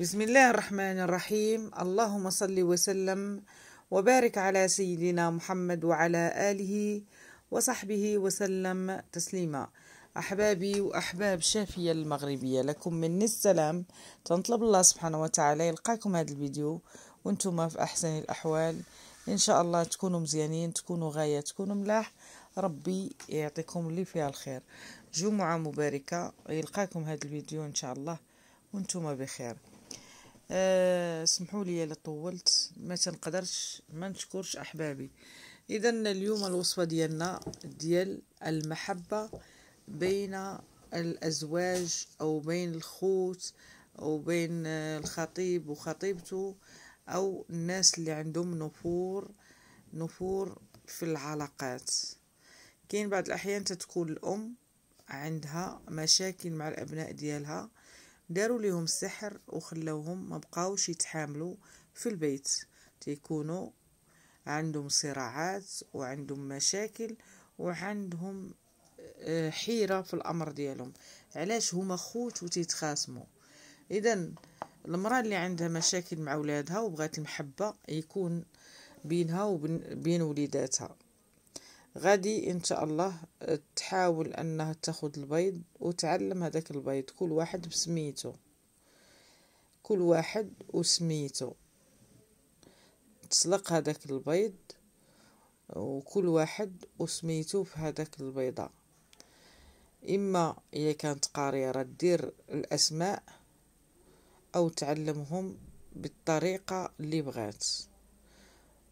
بسم الله الرحمن الرحيم اللهم صل وسلم وبارك على سيدنا محمد وعلى آله وصحبه وسلم تسليما أحبابي وأحباب شافية المغربية لكم من السلام تنطلب الله سبحانه وتعالى يلقاكم هذا الفيديو وانتم في أحسن الأحوال إن شاء الله تكونوا مزيانين تكونوا غاية تكونوا ملاح ربي يعطيكم اللي فيها الخير جمعة مباركة يلقاكم هذا الفيديو إن شاء الله وانتم بخير آه سمحوا لي الا طولت ما تنقدرش ما نشكرش احبابي اذا اليوم الوصفه ديالنا ديال المحبه بين الازواج او بين الخوت او بين آه، الخطيب وخطيبته او الناس اللي عندهم نفور نفور في العلاقات كاين بعض الاحيان تتكون الام عندها مشاكل مع الابناء ديالها داروا ليهم السحر وخلوهم ما بقاوش يتحاملوا في البيت تيكونوا عندهم صراعات وعندهم مشاكل وعندهم آه، حيره في الامر ديالهم علاش هما خوت وتيتخاصموا اذا المراه اللي عندها مشاكل مع ولادها وبغات المحبه يكون بينها وبين وليداتها غادي ان شاء الله آه، تحاول انها تاخد البيض وتعلم هذاك البيض كل واحد بسميته كل واحد وسميته تسلق هذاك البيض وكل واحد وسميته في هذاك البيضة اما اذا كانت قريرة دير الاسماء او تعلمهم بالطريقة اللي بغات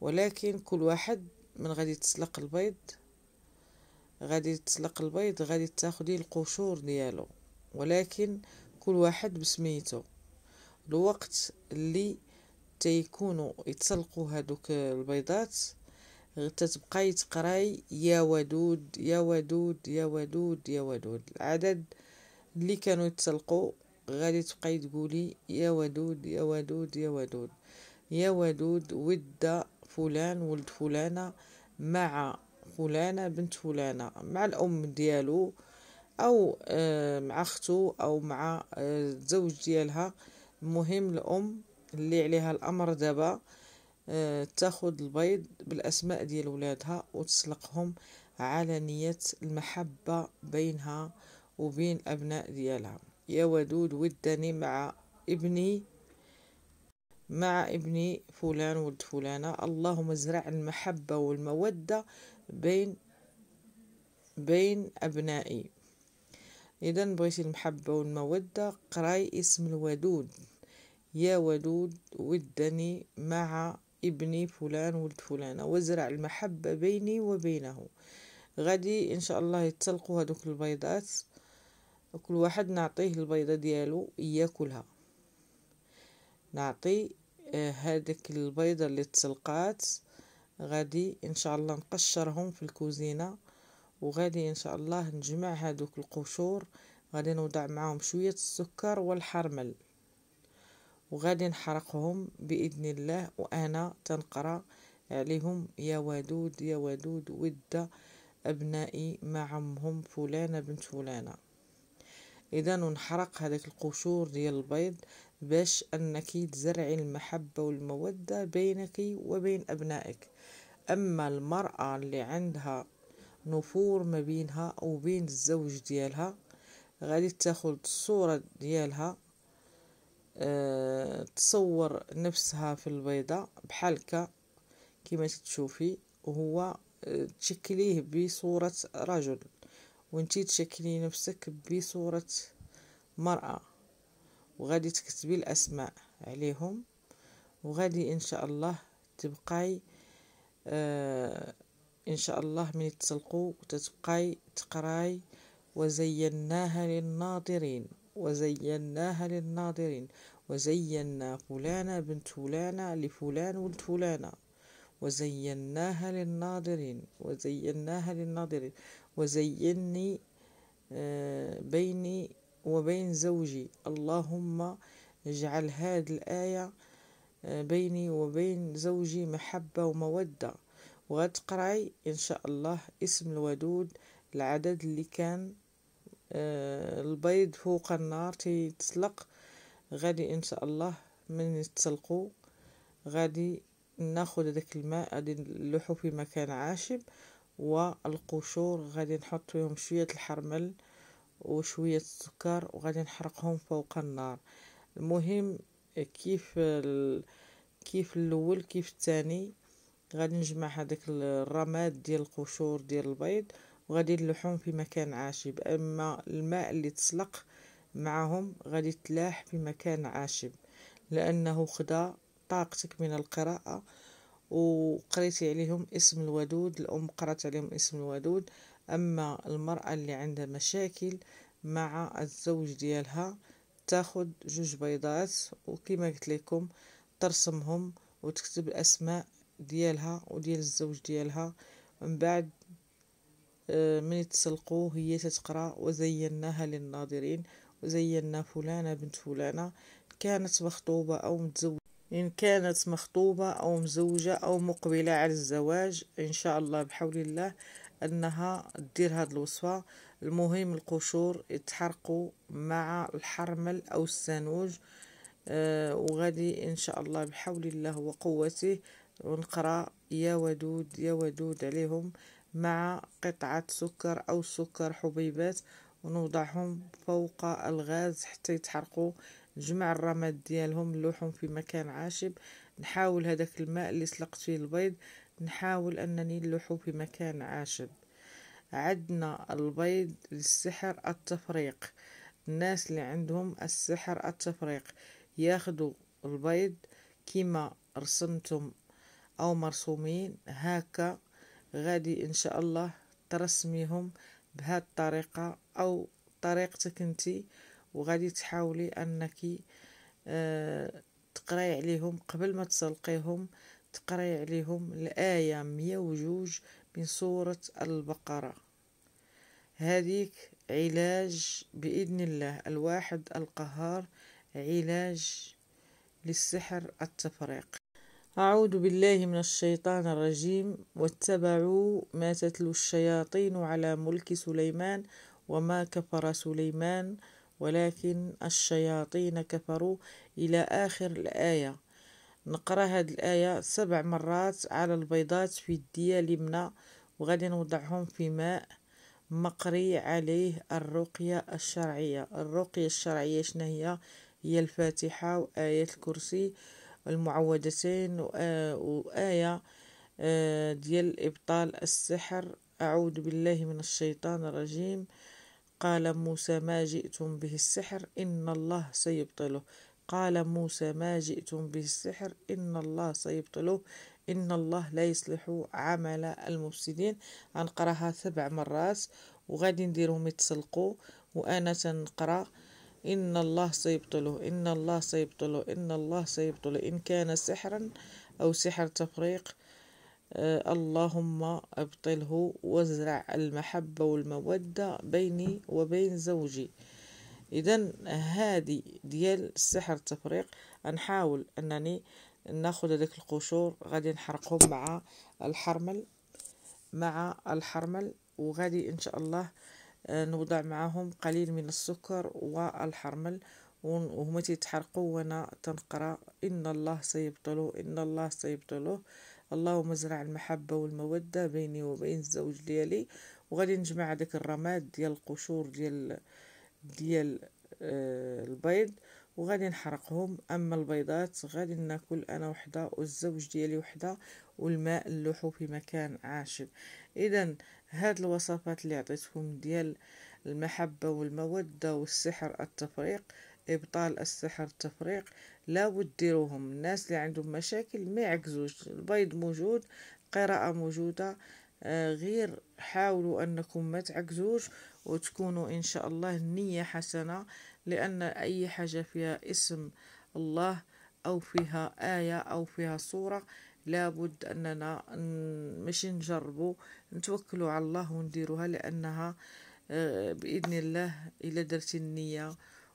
ولكن كل واحد من غادي تسلق البيض غادي تسلق البيض غادي تاخدي القشور ديالو ولكن كل واحد بسميتو الوقت اللي تيكونوا يتسلقوا هادوك البيضات تتبقاي تقراي يا ودود يا ودود يا ودود يا ودود العدد اللي كانوا يتسلقوا غادي تبقاي تقولي يا ودود يا ودود يا ودود يا ودود ود فلان ولد فلانة مع فلانة بنت فلانة مع الأم ديالو أو آه، مع أخته أو مع الزوج آه، ديالها المهم الأم اللي عليها الأمر دابا آه، تاخد البيض بالأسماء ديال ولادها وتسلقهم على نية المحبة بينها وبين الأبناء ديالها يا ودود ودني مع ابني مع ابني فلان ولد فلانة اللهم ازرع المحبة والمودة بين بين أبنائي إذا بغيتي المحبة والمودة قراي اسم الودود يا ودود ودني مع ابني فلان ولد فلانة وازرع المحبة بيني وبينه غادي إن شاء الله يتسلقوا هذوك البيضات وكل واحد نعطيه البيضة ديالو ياكلها نعطي آه، هذيك البيضة اللي تسلقات غادي ان شاء الله نقشرهم في الكوزينه وغادي ان شاء الله نجمع هادوك القشور غادي نوضع معاهم شويه السكر والحرمل وغادي نحرقهم باذن الله وانا تنقرا عليهم يا ودود يا ودود ود ابنائي مع فلانه بنت فلانه اذا نحرق هذاك القشور ديال البيض باش انك تزرعي المحبه والموده بينك وبين ابنائك اما المراه اللي عندها نفور ما بينها او بين الزوج ديالها غادي تاخذ الصوره ديالها أه تصور نفسها في البيضه بحال هكا كما تشوفي وهو آه، تشكليه بصوره رجل وانتي تشكلي نفسك بصورة مرأة وغادي تكتبي الأسماء عليهم وغادي إن شاء الله تبقاي آه إن شاء الله من تسلقوا تتبقاي تقراي وزيناها للناظرين وزيناها للناظرين وزينا فلانة بنت فلانة لفلان ولد فلانة وزيناها للناظرين وزيناها للناظرين وزيني آه، بيني وبين زوجي اللهم اجعل هذه الآية آه، بيني وبين زوجي محبة ومودة وغتقراي إن شاء الله اسم الودود العدد اللي كان آه، البيض فوق النار تيتسلق غادي إن شاء الله من يتسلقوا غادي ناخد داك الماء غادي نلوحو في مكان عاشب والقشور غادي نحط فيهم شويه الحرمل وشويه السكر وغادي نحرقهم فوق النار المهم كيف ال... كيف الاول كيف الثاني غادي نجمع هذاك الرماد ديال القشور ديال البيض وغادي نلوحهم في مكان عاشب اما الماء اللي تسلق معهم غادي تلاح في مكان عاشب لانه خدا طاقتك من القراءة وقريتي عليهم اسم الودود الأم قرأت عليهم اسم الودود أما المرأة اللي عندها مشاكل مع الزوج ديالها تاخد جوج بيضات وكما قلت لكم ترسمهم وتكتب الأسماء ديالها وديال الزوج ديالها من بعد آه، من يتسلقوا هي تتقرا وزيناها للناظرين وزينا فلانة بنت فلانة كانت مخطوبة أو متزوجة إن كانت مخطوبة أو مزوجة أو مقبلة على الزواج إن شاء الله بحول الله أنها دير هاد الوصفة المهم القشور يتحرقوا مع الحرمل أو السانوج آه، وغادي إن شاء الله بحول الله وقوته ونقرأ يا ودود يا ودود عليهم مع قطعة سكر أو سكر حبيبات ونوضعهم فوق الغاز حتى يتحرقوا جمع الرماد ديالهم نلوحهم في مكان عاشب نحاول هذاك الماء اللي سلقت فيه البيض نحاول انني نلوحه في مكان عاشب عدنا البيض للسحر التفريق الناس اللي عندهم السحر التفريق ياخدوا البيض كما رسمتم او مرسومين هكا غادي ان شاء الله ترسميهم بهاد الطريقه او طريقتك انتي وغادي تحاولي انك آه، تقراي عليهم قبل ما تسلقيهم تقراي عليهم الايه 102 من سوره البقره هذيك علاج باذن الله الواحد القهار علاج للسحر التفريق أعوذ بالله من الشيطان الرجيم واتبعوا ما تتلو الشياطين على ملك سليمان وما كفر سليمان ولكن الشياطين كفروا إلى آخر الآية نقرأ هاد الآية سبع مرات على البيضات في الدية اليمنى وغادي نوضعهم في ماء مقري عليه الرقية الشرعية الرقية الشرعية شنو هي هي الفاتحة وآية الكرسي المعوذتين آه، وآية آه، ديال إبطال السحر أعوذ بالله من الشيطان الرجيم قال موسى ما جئتم به السحر إن الله سيبطله قال موسى ما جئتم به السحر إن الله سيبطله إن الله لا يصلح عمل المفسدين غنقراها سبع مرات وغادي نديرهم يتسلقوا وأنا تنقرا إن الله سيبطله إن الله سيبطله إن الله سيبطله إن كان سحرا أو سحر تفريق آه، اللهم ابطله وازرع المحبة والمودة بيني وبين زوجي اذا هذه ديال السحر التفريق نحاول انني ناخذ هذيك القشور غادي نحرقهم مع الحرمل مع الحرمل وغادي ان شاء الله آه، نوضع معهم قليل من السكر والحرمل وهما تيتحرقوا وانا تنقرا ان الله سيبطله ان الله سيبطله اللهم ازرع المحبة والمودة بيني وبين الزوج ديالي وغادي نجمع هذاك الرماد ديال القشور ديال ديال آه البيض وغادي نحرقهم اما البيضات غادي ناكل انا وحده والزوج ديالي وحده والماء نلوحو في مكان عاشب اذا هاد الوصفات اللي عطيتكم ديال المحبه والموده والسحر التفريق ابطال السحر التفريق لابد ديروهم الناس اللي عندهم مشاكل ما يعكزوش البيض موجود قراءة موجودة آه، غير حاولوا أنكم ما تعكزوش وتكونوا إن شاء الله النية حسنة لأن أي حاجة فيها اسم الله أو فيها آية أو فيها صورة لابد أننا ماشي نجربوا نتوكلوا على الله ونديروها لأنها آه، بإذن الله إلا درتي النية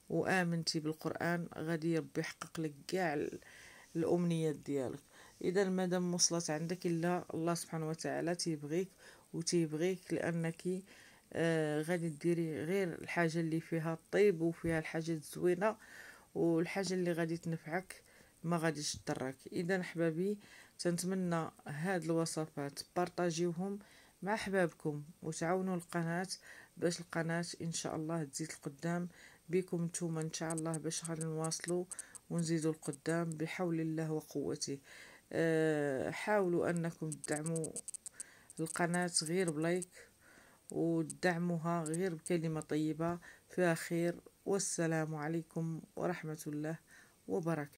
وآمنتي بالقرآن غادي يربي يحقق لك كاع الأمنيات ديالك إذا مادام وصلت عندك إلا الله سبحانه وتعالى تيبغيك وتيبغيك لأنك آه غادي ديري غير الحاجة اللي فيها الطيب وفيها الحاجات الزوينة والحاجة اللي غادي تنفعك ما غاديش تضرك اذا حبابي تنتمنى هاد الوصفات بارطاجيوهم مع احبابكم وتعاونوا القناه باش القناه ان شاء الله تزيد القدام بكم نتوما ان شاء الله باش غنواصلوا ونزيدوا القدام بحول الله وقوته أه حاولوا انكم تدعموا القناه غير بلايك ودعموها غير بكلمه طيبه فيها خير والسلام عليكم ورحمه الله وبركاته